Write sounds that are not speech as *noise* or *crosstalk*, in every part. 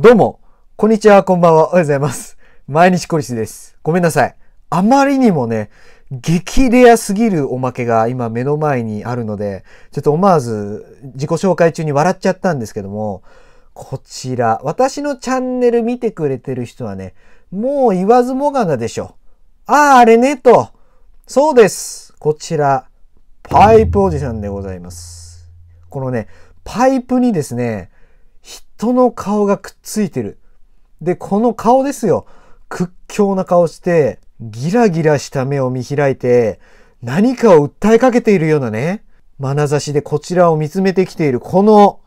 どうも、こんにちは、こんばんは、おはようございます。毎日コリスです。ごめんなさい。あまりにもね、激レアすぎるおまけが今目の前にあるので、ちょっと思わず自己紹介中に笑っちゃったんですけども、こちら、私のチャンネル見てくれてる人はね、もう言わずもがなでしょ。ああ、あれね、と。そうです。こちら、パイプおじさんでございます。このね、パイプにですね、人の顔がくっついてる。で、この顔ですよ。屈強な顔して、ギラギラした目を見開いて、何かを訴えかけているようなね、眼差しでこちらを見つめてきている、この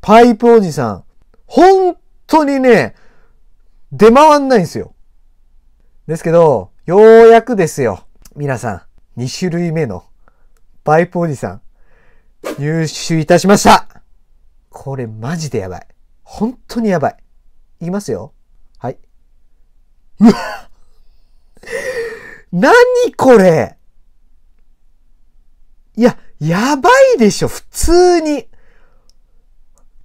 パイプおじさん。本当にね、出回んないんですよ。ですけど、ようやくですよ。皆さん、2種類目のパイプおじさん、入手いたしましたこれマジでやばい。本当にやばい。いきますよ。はい。う *laughs* わ何これいや、やばいでしょ、普通に。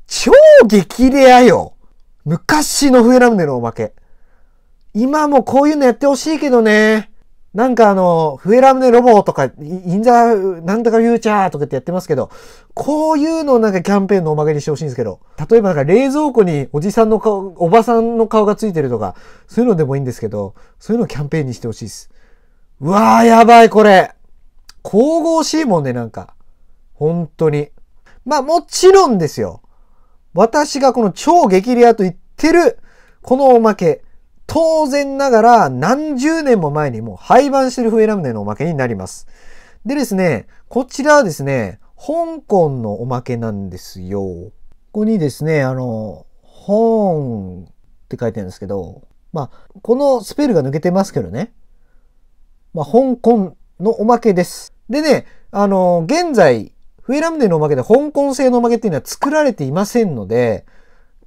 超激レアよ。昔のフエラムネのおまけ。今もこういうのやってほしいけどね。なんかあの、笛ラムネロボとか、インザ、なんとかフューチャーとかってやってますけど、こういうのをなんかキャンペーンのおまけにしてほしいんですけど、例えばなんか冷蔵庫におじさんの顔、おばさんの顔がついてるとか、そういうのでもいいんですけど、そういうのをキャンペーンにしてほしいです。うわー、やばい、これ。神々しいもんね、なんか。本当に。まあ、もちろんですよ。私がこの超激レアと言ってる、このおまけ。当然ながら何十年も前にもう廃盤してるフエラムネのおまけになります。でですね、こちらはですね、香港のおまけなんですよ。ここにですね、あの、本って書いてあるんですけど、まあ、このスペルが抜けてますけどね。まあ、香港のおまけです。でね、あの、現在、フエラムネのおまけで香港製のおまけっていうのは作られていませんので、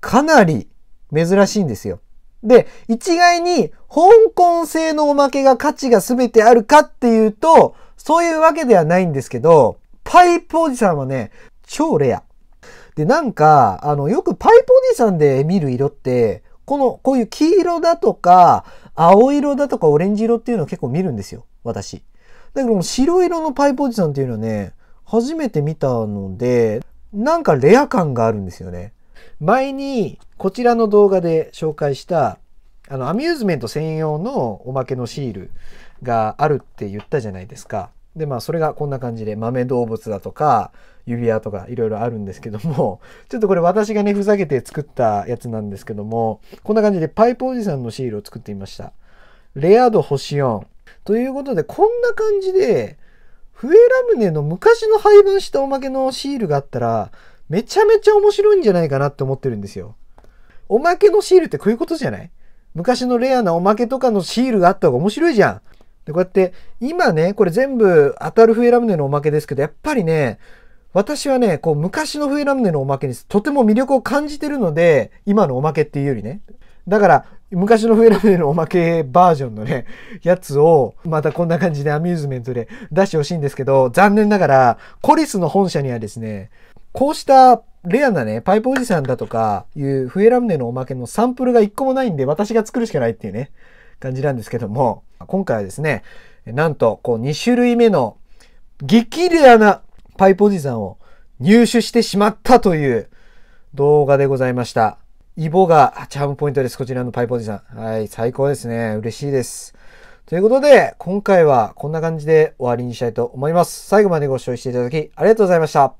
かなり珍しいんですよ。で、一概に香港製のおまけが価値が全てあるかっていうと、そういうわけではないんですけど、パイプおじさんはね、超レア。で、なんか、あの、よくパイプおじさんで見る色って、この、こういう黄色だとか、青色だとかオレンジ色っていうのを結構見るんですよ。私。だけど、白色のパイプおじさんっていうのはね、初めて見たので、なんかレア感があるんですよね。前にこちらの動画で紹介したあのアミューズメント専用のおまけのシールがあるって言ったじゃないですか。でまあそれがこんな感じで豆動物だとか指輪とかいろいろあるんですけども *laughs* ちょっとこれ私がねふざけて作ったやつなんですけどもこんな感じでパイプおじさんのシールを作ってみました。レア度星4。ということでこんな感じで笛ラムネの昔の配分したおまけのシールがあったらめちゃめちゃ面白いんじゃないかなって思ってるんですよ。おまけのシールってこういうことじゃない昔のレアなおまけとかのシールがあった方が面白いじゃん。で、こうやって、今ね、これ全部当たる笛ラムネのおまけですけど、やっぱりね、私はね、こう昔の笛ラムネのおまけにとても魅力を感じてるので、今のおまけっていうよりね。だから、昔の笛ラムネのおまけバージョンのね、やつを、またこんな感じでアミューズメントで出してほしいんですけど、残念ながら、コリスの本社にはですね、こうしたレアなね、パイプおじさんだとかいう笛ラムネのおまけのサンプルが一個もないんで私が作るしかないっていうね、感じなんですけども、今回はですね、なんとこう2種類目の激レアなパイプおじさんを入手してしまったという動画でございました。イボがチャームポイントです。こちらのパイプおじさん。はい、最高ですね。嬉しいです。ということで、今回はこんな感じで終わりにしたいと思います。最後までご視聴していただきありがとうございました。